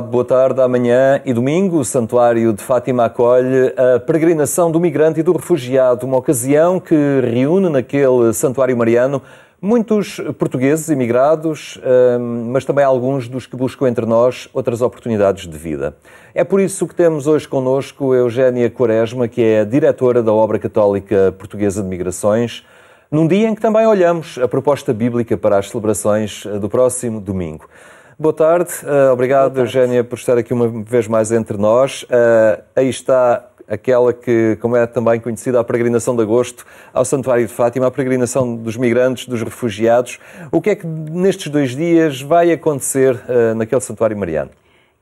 boa tarde. Amanhã e domingo, o Santuário de Fátima acolhe a peregrinação do migrante e do refugiado, uma ocasião que reúne naquele santuário mariano muitos portugueses imigrados, hum, mas também alguns dos que buscam entre nós outras oportunidades de vida. É por isso que temos hoje connosco Eugénia Quaresma, que é a diretora da Obra Católica Portuguesa de Migrações, num dia em que também olhamos a proposta bíblica para as celebrações do próximo domingo. Boa tarde, uh, obrigado Boa tarde. Eugénia por estar aqui uma vez mais entre nós. Uh, aí está aquela que, como é também conhecida, a peregrinação de agosto ao Santuário de Fátima, a peregrinação dos migrantes, dos refugiados. O que é que nestes dois dias vai acontecer uh, naquele Santuário Mariano?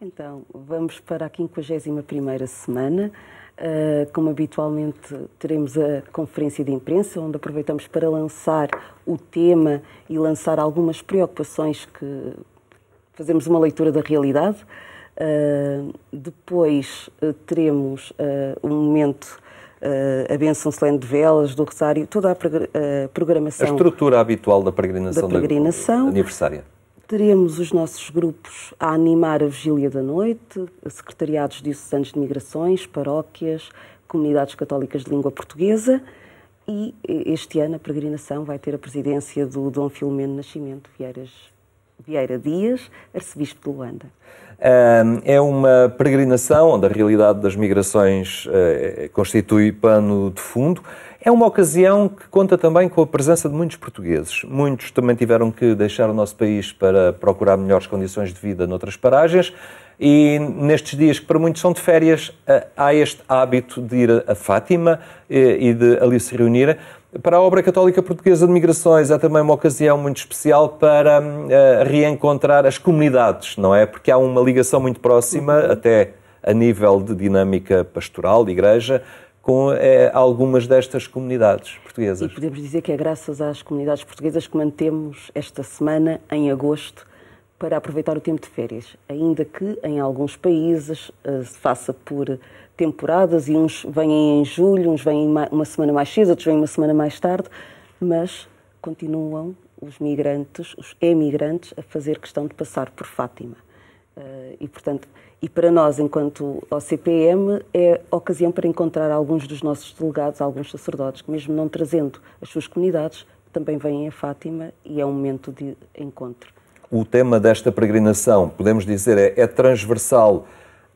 Então, vamos para a 51 semana. Uh, como habitualmente teremos a conferência de imprensa, onde aproveitamos para lançar o tema e lançar algumas preocupações que fazemos uma leitura da realidade. Uh, depois uh, teremos ah, o uh, um momento, a benção solene de velas, do rosário, toda a programação. A estrutura habitual da peregrinação, da peregrinação. Da, aniversária. Teremos os nossos grupos a animar a vigília da noite, secretariados de diocesanos de migrações, paróquias, comunidades católicas de língua portuguesa. E este ano a peregrinação vai ter a presidência do Dom Filomeno Nascimento Vieiras Vieira Dias, arcebispo de Luanda. É uma peregrinação onde a realidade das migrações eh, eh, constitui pano de fundo. É uma ocasião que conta também com a presença de muitos portugueses. Muitos também tiveram que deixar o nosso país para procurar melhores condições de vida noutras paragens e nestes dias que para muitos são de férias, eh, há este hábito de ir a Fátima eh, e de ali se reunir. Para a obra católica portuguesa de migrações é também uma ocasião muito especial para hum, eh, reencontrar as comunidades, não é? Porque há uma ligação muito próxima, uhum. até a nível de dinâmica pastoral, de igreja, com é, algumas destas comunidades portuguesas. E podemos dizer que é graças às comunidades portuguesas que mantemos esta semana, em agosto, para aproveitar o tempo de férias, ainda que em alguns países eh, se faça por temporadas e uns vêm em julho, uns vêm uma semana mais cedo, outros vêm uma semana mais tarde, mas continuam os migrantes, os emigrantes, a fazer questão de passar por Fátima. Eh, e, portanto, e para nós, enquanto OCPM, é ocasião para encontrar alguns dos nossos delegados, alguns sacerdotes, que mesmo não trazendo as suas comunidades, também vêm a Fátima e é um momento de encontro o tema desta peregrinação, podemos dizer, é, é transversal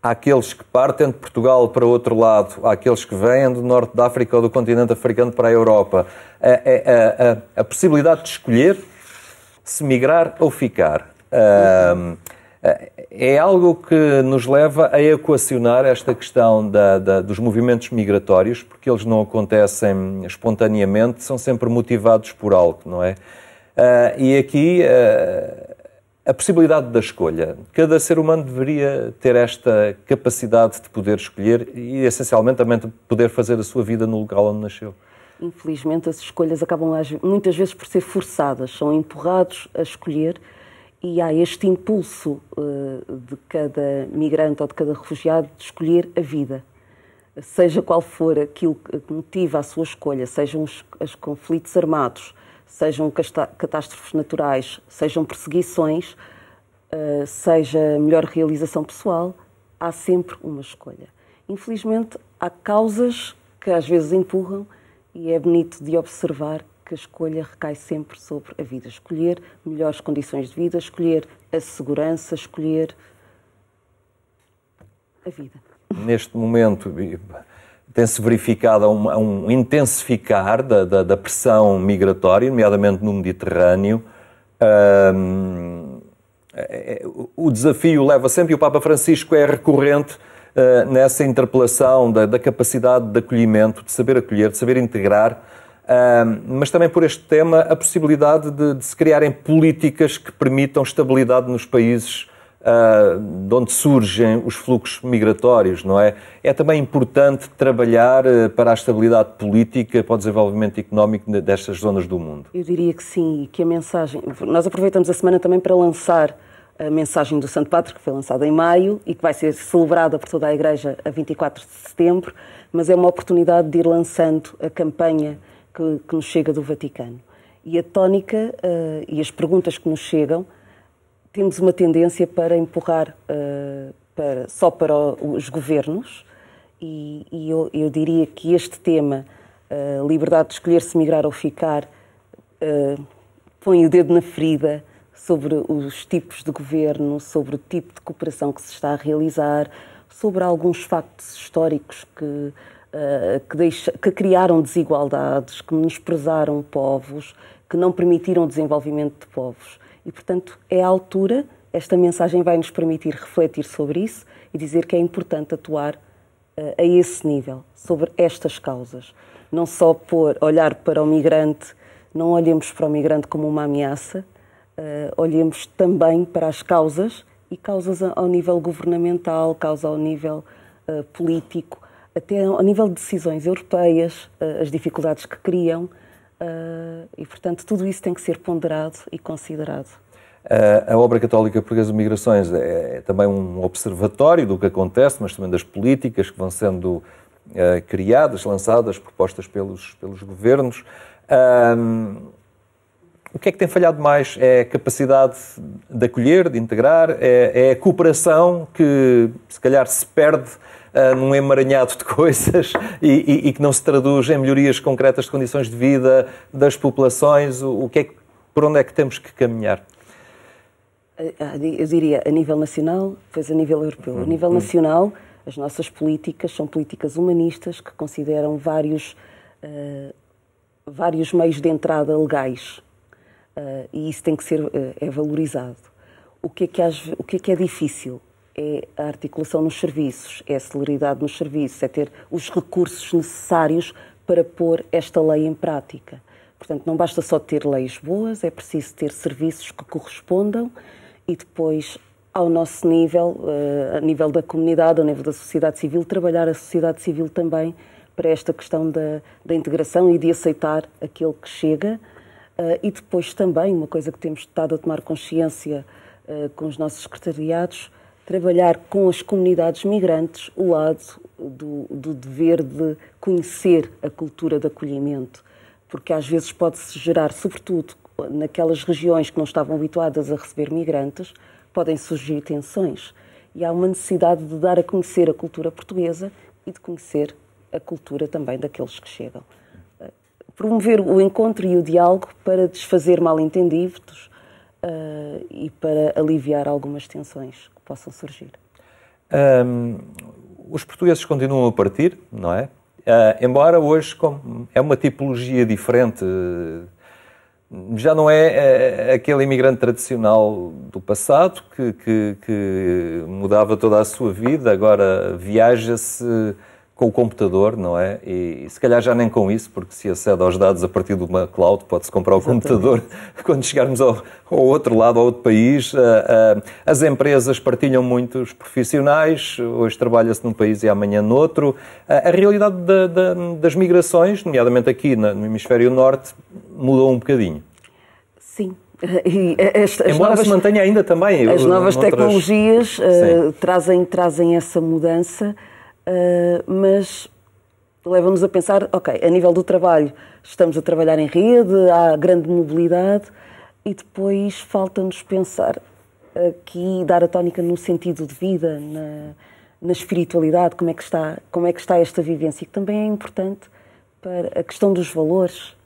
àqueles que partem de Portugal para outro lado, àqueles que vêm do norte da África ou do continente africano para a Europa. A, a, a, a possibilidade de escolher se migrar ou ficar. Um, é algo que nos leva a equacionar esta questão da, da, dos movimentos migratórios, porque eles não acontecem espontaneamente, são sempre motivados por algo, não é? Uh, e aqui ah, a possibilidade da escolha. Cada ser humano deveria ter esta capacidade de poder escolher e, essencialmente, também de poder fazer a sua vida no local onde nasceu. Infelizmente, as escolhas acabam muitas vezes por ser forçadas, são empurrados a escolher e há este impulso eh, de cada migrante ou de cada refugiado de escolher a vida. Seja qual for aquilo que motiva a sua escolha, sejam os, os conflitos armados, sejam catástrofes naturais, sejam perseguições, eh, seja melhor realização pessoal, há sempre uma escolha. Infelizmente, há causas que às vezes empurram e é bonito de observar que a escolha recai sempre sobre a vida. Escolher melhores condições de vida, escolher a segurança, escolher a vida. Neste momento, tem-se verificado um, um intensificar da, da, da, pressão migratória, nomeadamente no Mediterrâneo. Um, é, é, o desafio leva sempre, e o Papa Francisco é recorrente uh, nessa interpelação da, da, capacidade de acolhimento, de saber acolher, de saber integrar, uh, mas também por este tema a possibilidade de, de, se criarem políticas que permitam estabilidade nos países uh, de onde surgem os fluxos migratórios, não é? É também importante trabalhar ah, para a estabilidade política, para o desenvolvimento económico destas zonas do mundo. Eu diria que sim, e que a mensagem. Nós aproveitamos a semana também para lançar a mensagem do Santo Padre, que foi lançada em maio e que vai ser celebrada por toda a Igreja a 24 de setembro, mas é uma oportunidade de ir lançando a campanha que, que nos chega do Vaticano. E a tónica uh, e as perguntas que nos chegam temos uma tendência para empurrar uh, para, só para os governos, e, e eu, eu, diria que este tema, uh, liberdade de escolher se migrar ou ficar, uh, põe o dedo na ferida sobre os tipos de governo, sobre o tipo de cooperação que se está a realizar, sobre alguns factos históricos que, uh, que, deixa, que criaram desigualdades, que menosprezaram povos, que não permitiram o desenvolvimento de povos. E, portanto, é a altura, esta mensagem vai nos permitir refletir sobre isso e dizer que é importante atuar uh, a esse nível, sobre estas causas. Não só por olhar para o migrante, não olhemos para o migrante como uma ameaça, uh, olhemos também para as causas e causas ao nível governamental, causa ao nível uh, político, até ao nível de decisões europeias, as dificuldades que criam. Ah, e, portanto, tudo isso tem que ser ponderado e considerado. Ah, a obra católica portuguesa de migrações é, é, também um observatório do que acontece, mas também das políticas que vão sendo ah, criadas, lançadas, propostas pelos, pelos governos. o que é que tem falhado mais? É a capacidade de acolher, de integrar? É, é a cooperação que, se calhar, se perde ah, num emaranhado de coisas e, e, e, que não se traduz em melhorias concretas de condições de vida das populações? O, o que é que, por onde é que temos que caminhar? Eu diria a nível nacional, depois a nível europeu. a nível uhum. nacional, as nossas políticas são políticas humanistas que consideram vários, uh, vários meios de entrada legais. Uh, e isso tem que ser uh, é valorizado. O que é que, o que é que é difícil? é a articulação nos serviços, é a celeridade nos serviços, é ter os recursos necessários para pôr esta lei em prática. Portanto, não basta só ter leis boas, é preciso ter serviços que correspondam e depois, ao nosso nível, eh, a nível da comunidade, ao nível da sociedade civil, trabalhar a sociedade civil também para esta questão da, da integração e de aceitar aquele que chega. Eh, e depois também, uma coisa que temos estado a tomar consciência eh, com os nossos secretariados, trabalhar com as comunidades migrantes o lado do, do dever de conhecer a cultura de acolhimento, porque às vezes pode-se gerar, sobretudo naquelas regiões que não estavam habituadas a receber migrantes, podem surgir tensões. E há uma necessidade de dar a conhecer a cultura portuguesa e de conhecer a cultura também daqueles que chegam. Eh, promover o encontro e o diálogo para desfazer mal-entendidos, uh, e para aliviar algumas tensões que possam surgir. Um, os portugueses continuam a partir, não é? Uh, embora hoje como é uma tipologia diferente, já não é, é aquele imigrante tradicional do passado que, que, que, mudava toda a sua vida, agora viaja-se com o computador, não é? E, e, se calhar já nem com isso, porque se acede aos dados a partir de uma cloud, pode-se comprar o Exatamente. computador. Quando chegarmos ao, ao, outro lado, ao outro país, uh, uh, as empresas partilham muitos profissionais, hoje trabalha-se num país e amanhã no outro. Uh, a realidade da, da, das migrações, nomeadamente aqui na, no Hemisfério Norte, mudou um bocadinho. Sim, as, as Embora novas, se mantenha ainda também. As eh, novas tecnologias uh, trazem, trazem essa mudança ah, mas leva-nos a pensar, ok, a nível do trabalho estamos a trabalhar em rede, há grande mobilidade e depois falta-nos pensar aqui, dar a tónica no sentido de vida, na, na espiritualidade, como é, que está, como é que está esta vivência, que também é importante para a questão dos valores,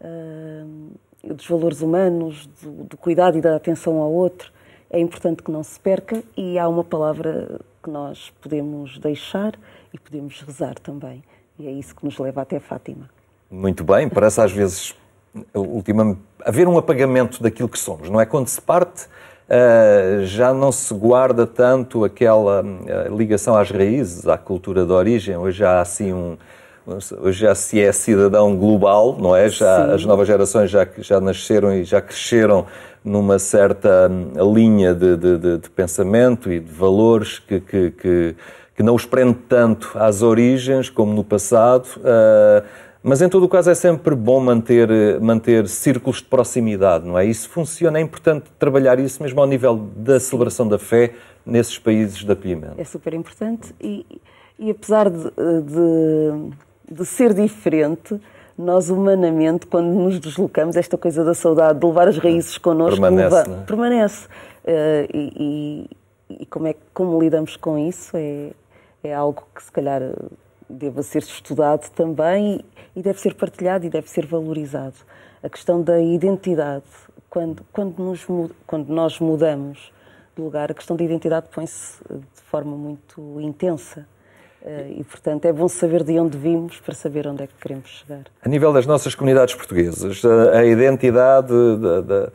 uh, dos valores humanos, do, do, cuidado e da atenção ao outro. É importante que não se perca e há uma palavra que nós podemos deixar e podemos rezar também. E é isso que nos leva até Fátima. Muito bem, parece às vezes ultima, haver um apagamento daquilo que somos, não é? Quando se parte, uh, já não se guarda tanto aquela uh, ligação às raízes, à cultura de origem, hoje há assim um, Hoje já se é cidadão global, não é? Já, as novas gerações já, já nasceram e já cresceram numa certa hum, linha de, de, de pensamento e de valores que, que, que, que, não os prende tanto às origens como no passado. Uh, mas em todo o caso é sempre bom manter, manter círculos de proximidade, não é? Isso funciona, é importante trabalhar isso mesmo ao nível da celebração da fé nesses países de acolhimento. É super importante e, e apesar de, de de ser diferente, nós humanamente, quando nos deslocamos, esta coisa da saudade, de levar as raízes é. connosco, permanece. Leva, é? permanece. Uh, e, e, e, como é como lidamos com isso é, é algo que se calhar eh, deva ser estudado também e, e deve ser partilhado e deve ser valorizado. A questão da identidade, quando, quando, nos, quando nós mudamos de lugar, a questão da identidade põe-se de forma muito intensa. Eh, e, portanto, é bom saber de onde vimos para saber onde é que queremos chegar. A nível das nossas comunidades portuguesas, a identidade da, da,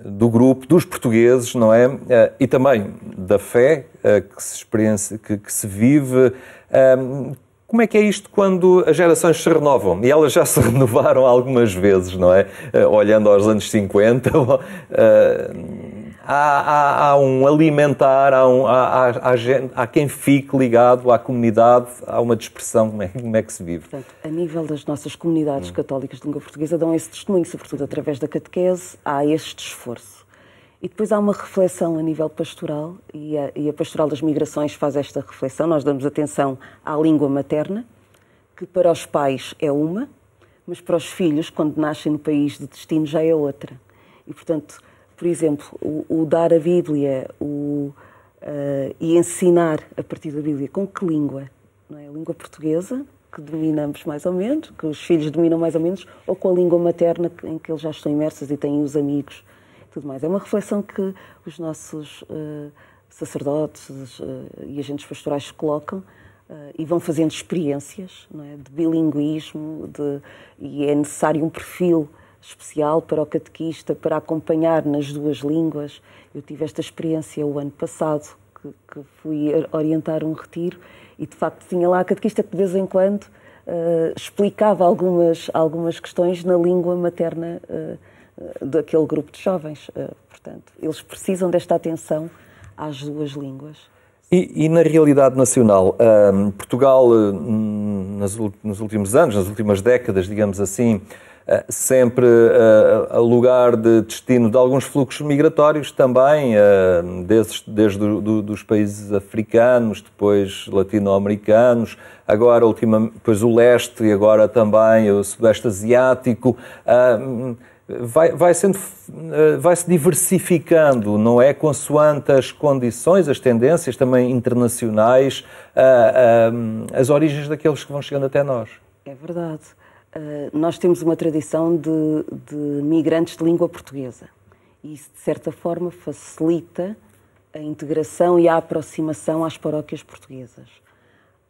do grupo, dos portugueses, não é? Eh, e também da fé eh, que se, experiência, que, que se vive. Ehm, como é que é isto quando as gerações se renovam? E elas já se renovaram algumas vezes, não é? Olhando aos anos 50, há, há, há um alimentar, há, um, há, há, gente, há, quem fique ligado à comunidade, há uma dispersão, como é, como é que se vive. Portanto, a nível das nossas comunidades hum. católicas de língua portuguesa, dão esse testemunho, sobretudo através da catequese, há este esforço. E depois há uma reflexão a nível pastoral, e a, e a Pastoral das Migrações faz esta reflexão. Nós damos atenção à língua materna, que para os pais é uma, mas para os filhos, quando nascem no país de destino, já é outra. E, portanto, por exemplo, o, o dar a Bíblia o, uh, e ensinar a partir da Bíblia. Com que língua? Não é? A língua portuguesa, que dominamos mais ou menos, que os filhos dominam mais ou menos, ou com a língua materna em que eles já estão imersos e têm os amigos e tudo mais. É uma reflexão que os nossos uh, sacerdotes uh, e agentes pastorais colocam Uh, e vão fazendo experiências é? de bilinguismo de, e é necessário um perfil especial para o catequista, para acompanhar nas duas línguas. Eu tive esta experiência o ano passado, que, que fui orientar um retiro e de facto tinha lá a catequista que de vez em quando uh, explicava algumas, algumas questões na língua materna uh, daquele grupo de jovens. Uh, portanto, eles precisam desta atenção às duas línguas. E, e, na realidade nacional, um, ehm, Portugal, um, nas, nos últimos anos, nas últimas décadas, digamos assim, eh, sempre uh, lugar de destino de alguns fluxos migratórios também, uh, desses, desde do, dos países africanos, depois latino-americanos, agora ultima, depois o leste e agora também o sudeste asiático. Uh, vai, vai, sendo, vai se diversificando, não é? Consoante as condições, as tendências também internacionais, as origens daqueles que vão chegando até nós. É verdade. Eh, nós temos uma tradição de, de migrantes de língua portuguesa e isso, de certa forma, facilita a integração e a aproximação às paróquias portuguesas.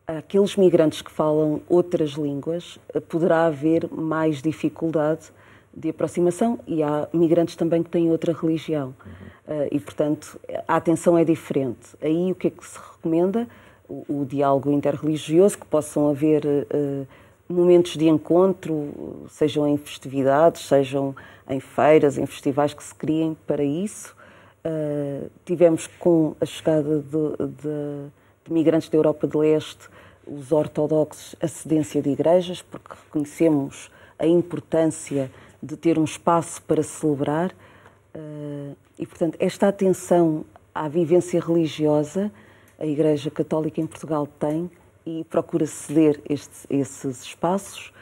Aqueles migrantes que falam outras línguas, eh, poderá haver mais dificuldade de aproximação e há migrantes também que têm outra religião. Uhum. E, portanto, a atenção é diferente. Aí o que é que se recomenda? O, o diálogo interreligioso, que possam haver uh, momentos de encontro, sejam em festividades, sejam em feiras, em festivais que se criem para isso. Uh, tivemos com a chegada de, de, de, migrantes da Europa de Leste os ortodoxos a cedência de igrejas, porque reconhecemos a importância de ter um espaço para celebrar. Uh, e, portanto, esta atenção à vivência religiosa a Igreja Católica em Portugal tem, e procura ceder estes, esses espaços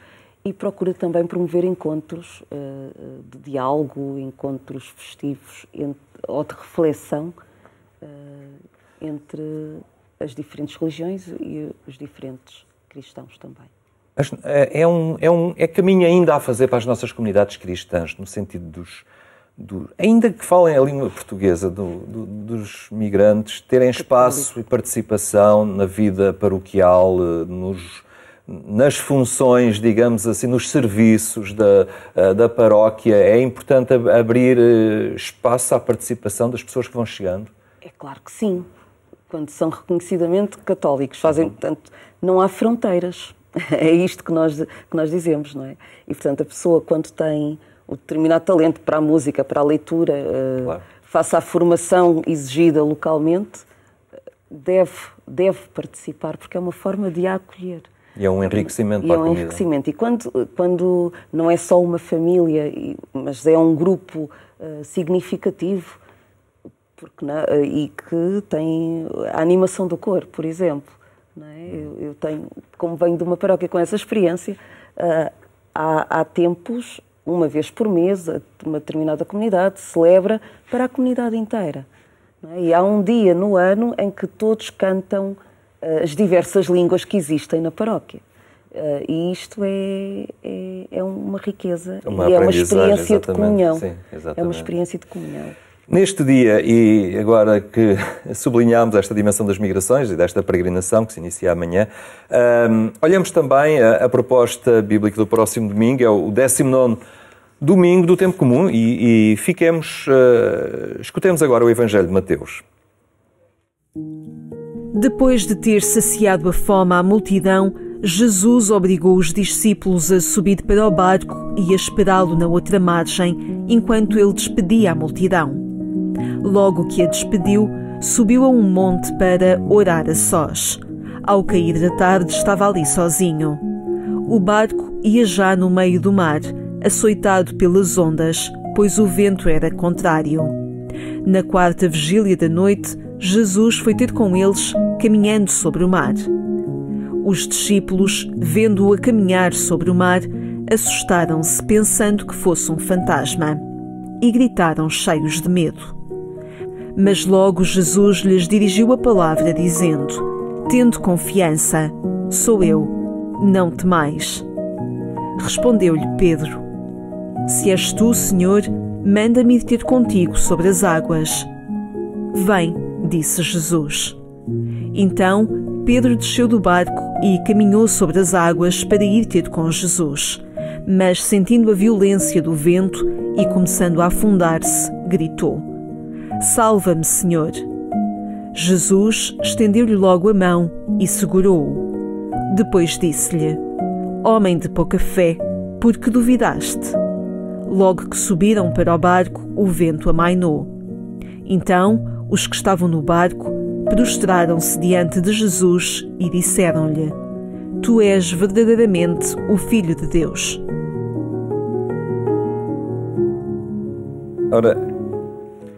e procura também promover encontros uh, de diálogo, encontros festivos entre, ou de reflexão uh, entre as diferentes religiões e os diferentes cristãos também. É, um, é, um, é caminho ainda a fazer para as nossas comunidades cristãs, no sentido dos, do, ainda que falem a língua portuguesa do, do, dos migrantes, terem espaço e participação na vida paroquial, eh, nos, nas funções, digamos assim, nos serviços da, eh, da paróquia, é importante abrir eh, espaço à participação das pessoas que vão chegando? É claro que sim. Quando são reconhecidamente católicos, fazem, uhum. tanto não há fronteiras. É isto que nós, que nós dizemos, não é? E, portanto, a pessoa, quando tem o determinado talento para a música, para a leitura, eh, claro. a formação exigida localmente, deve, deve participar, porque é uma forma de a acolher. E é um enriquecimento e para é um a enriquecimento. E quando, quando não é só uma família, mas é um grupo uh, significativo porque, não, eh, e que tem a animação do cor, por exemplo. É? Eu, eu, tenho, como venho de uma paróquia com essa experiência, uh, há, há tempos uma vez por mês, uma determinada comunidade celebra para a comunidade inteira. É? E há um dia no ano em que todos cantam eh, as diversas línguas que existem na paróquia. Eh, e isto é, é, é uma riqueza uma e é uma experiência de comunhão. Sim, é uma experiência de comunhão. Neste dia, e agora que sublinhámos esta dimensão das migrações e desta peregrinação que se inicia amanhã, um, olhamos também a, a, proposta bíblica do próximo domingo, é o 19 domingo do tempo comum, e, e fiquemos, uh, escutemos agora o Evangelho de Mateus. Depois de ter saciado a fome à multidão, Jesus obrigou os discípulos a subir para o barco e a esperá-lo na outra margem, enquanto ele despedia a multidão. Logo que a despediu, subiu a um monte para orar a sós. Ao cair da tarde, estava ali sozinho. O barco ia já no meio do mar, açoitado pelas ondas, pois o vento era contrário. Na quarta vigília da noite, Jesus foi ter com eles, caminhando sobre o mar. Os discípulos, vendo-o a caminhar sobre o mar, assustaram-se pensando que fosse um fantasma e gritaram cheios de medo. Mas logo Jesus lhes dirigiu a palavra, dizendo: Tendo confiança, sou eu, não temais. Respondeu-lhe Pedro: Se és tu, Senhor, manda-me ter contigo sobre as águas. Vem, disse Jesus. Então Pedro desceu do barco e caminhou sobre as águas para ir ter com Jesus. Mas, sentindo a violência do vento e começando a afundar-se, gritou Salva-me, Senhor. Jesus estendeu-lhe logo a mão e segurou-o. Depois disse-lhe: Homem de pouca fé, por que duvidaste? Logo que subiram para o barco, o vento amainou. Então, os que estavam no barco prostraram-se diante de Jesus e disseram-lhe: Tu és verdadeiramente o Filho de Deus. Ora,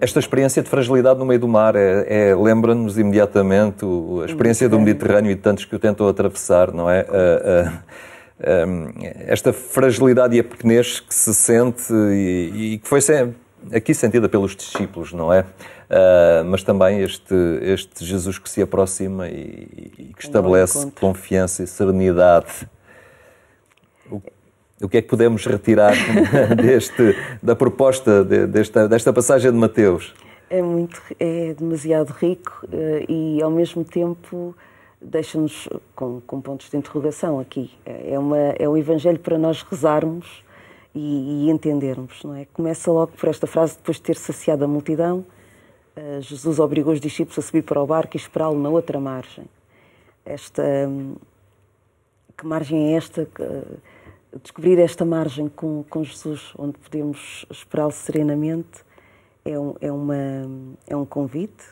esta experiência de fragilidade no meio do mar é, é lembra-nos imediatamente o, a experiência do Mediterrâneo e de tantos que o tentam atravessar, não é? Uh, ah, uh, ah, ah, um, esta fragilidade e a pequenez que se sente e, e que foi sempre, aqui sentida pelos discípulos, não é? Uh, mas também este, este Jesus que se aproxima e, e que estabelece confiança e serenidade. O, o que é que podemos retirar deste, da proposta de, desta, desta passagem de Mateus? É, muito, é demasiado rico eh, e, ao mesmo tempo, deixa-nos com, com, pontos de interrogação aqui. É, uma, é um evangelho para nós rezarmos e, e entendermos, não é? Começa logo por esta frase, depois de ter saciado a multidão, eh, Jesus obrigou os discípulos a subir para o barco e esperá-lo na outra margem. Esta, hum, que margem é esta? Que, descobrir esta margem com, com Jesus, onde podemos esperá-lo serenamente, é um, é, uma, é um convite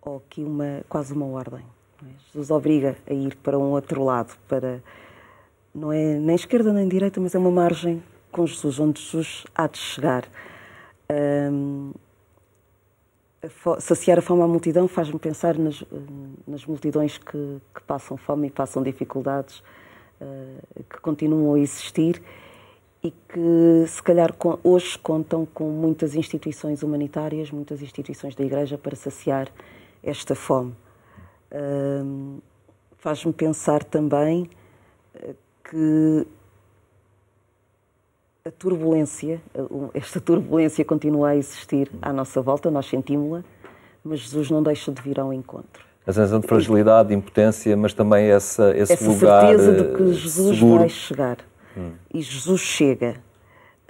ou aqui uma, quase uma ordem. É? Jesus obriga a ir para um outro lado, para não é nem esquerda nem direita, mas é uma margem com Jesus, onde Jesus há de chegar. Um, a saciar a fome à multidão faz-me pensar nas, nas multidões que, que, passam fome e passam dificuldades eh, que continuam a existir e que se calhar hoje contam com muitas instituições humanitárias, muitas instituições da Igreja para saciar esta fome. Ehm, faz-me pensar também eh, que a turbulência, eh, esta turbulência continua a existir à nossa volta, nós sentimos-la, mas Jesus não deixa de vir ao encontro a sensação de fragilidade, de impotência, mas também essa, esse essa lugar certeza de eh, que Jesus seguro. vai chegar. Hum. E Jesus chega.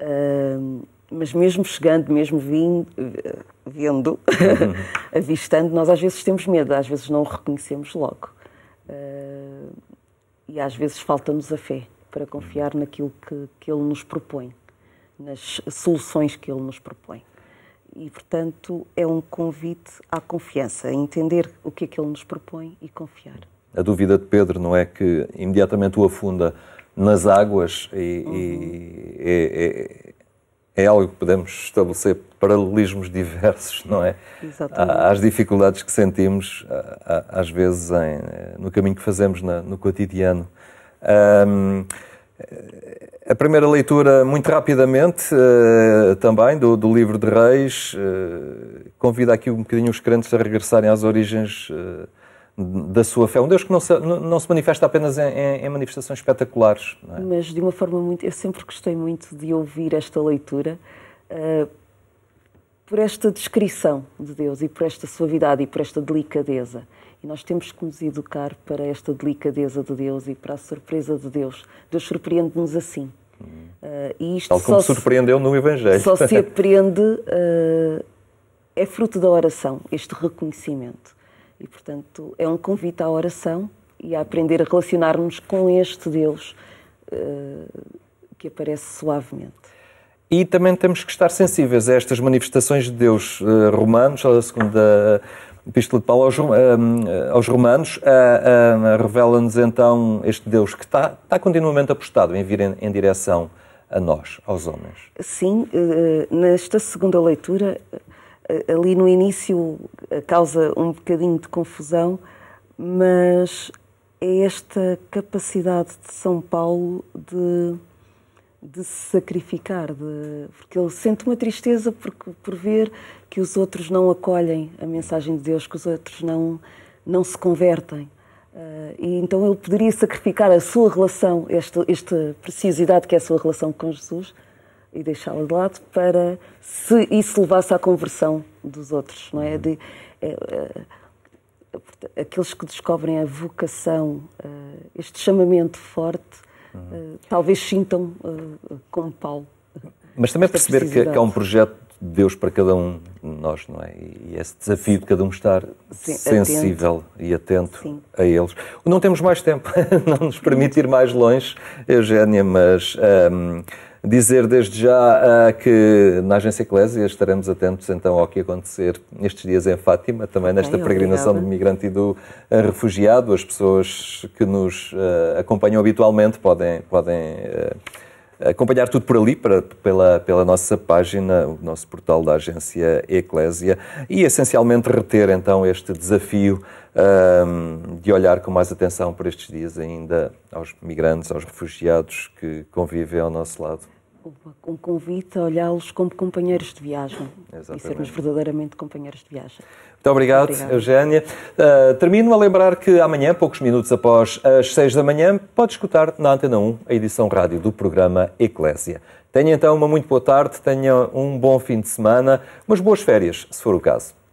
Uh, mas mesmo chegando, mesmo vindo, vendo, avistando, nós às vezes temos medo, às vezes não o reconhecemos logo. Uh, e às vezes falta-nos a fé para confiar naquilo que, que ele nos propõe, nas soluções que ele nos propõe e, portanto, é um convite à confiança, a entender o que é que ele nos propõe e confiar. A dúvida de Pedro não é que imediatamente o afunda nas águas e, uhum. e é, é, é, algo que podemos estabelecer paralelismos diversos, não é? Exatamente. Às dificuldades que sentimos, às vezes, em, no caminho que fazemos na, no cotidiano. Um, a primeira leitura, muito rapidamente, uh, também, do, do, livro de Reis, uh, convida aqui um bocadinho os crentes a regressarem às origens uh, da sua fé. Um Deus que não se, não se manifesta apenas em, em, manifestações espetaculares. É? Mas de uma forma muito. Eu sempre gostei muito de ouvir esta leitura por esta descrição de Deus e por esta suavidade e por esta delicadeza. E nós temos que nos educar para esta delicadeza de Deus e para a surpresa de Deus. Deus surpreende-nos assim. Uh, e isto Tal como se surpreendeu no Evangelho. Só se aprende, uh, é fruto da oração, este reconhecimento. E, portanto, é um convite à oração e a aprender a relacionar-nos com este Deus uh, que aparece suavemente. E também temos que estar sensíveis a estas manifestações de Deus. Romanos, segundo segunda Epístola de Paulo aos, eh, eh, aos Romanos, eh, revela-nos então este Deus que está, está continuamente apostado em vir em, em direção a nós, aos homens. Sim, nesta segunda leitura, ali no início causa um bocadinho de confusão, mas é esta capacidade de São Paulo de de se sacrificar, de, porque ele sente uma tristeza por, por ver que os outros não acolhem a mensagem de Deus, que os outros não, não se convertem. Uh, e então ele poderia sacrificar a sua relação, esta, esta preciosidade que é a sua relação com Jesus, e deixá-la de lado para se isso levasse à conversão dos outros, não é? De, é, é aqueles que descobrem a vocação, ah, este chamamento forte eh, talvez sintam eh, como Paulo. Mas também perceber que, que há um projeto de Deus para cada um de nós, não é? E esse desafio de cada um estar Sim, sensível atento. e atento Sim. a eles. Não temos mais tempo, não nos permite ir mais longe, Eugénia, mas. Um, ehm, Dizer desde já uh, que na Agência Eclésia estaremos atentos então ao que acontecer nestes dias em Fátima, também nesta okay, peregrinação obrigada. do migrante e do ah, refugiado. As pessoas que nos uh, acompanham habitualmente podem, podem uh, acompanhar tudo por ali, para, pela, pela nossa página, o nosso portal da Agência Eclésia e essencialmente reter então este desafio de olhar com mais atenção por estes dias ainda aos migrantes, aos refugiados que convivem ao nosso lado um convite a olhá-los como companheiros de viagem Exatamente. e sermos verdadeiramente companheiros de viagem. Muito obrigado, obrigado. Eugénia. Uh, termino a lembrar que amanhã, poucos minutos após as seis da manhã, pode escutar na Antena 1 a edição rádio do programa Eclésia. Tenha então uma muito boa tarde, tenha um bom fim de semana, umas boas férias, se for o caso.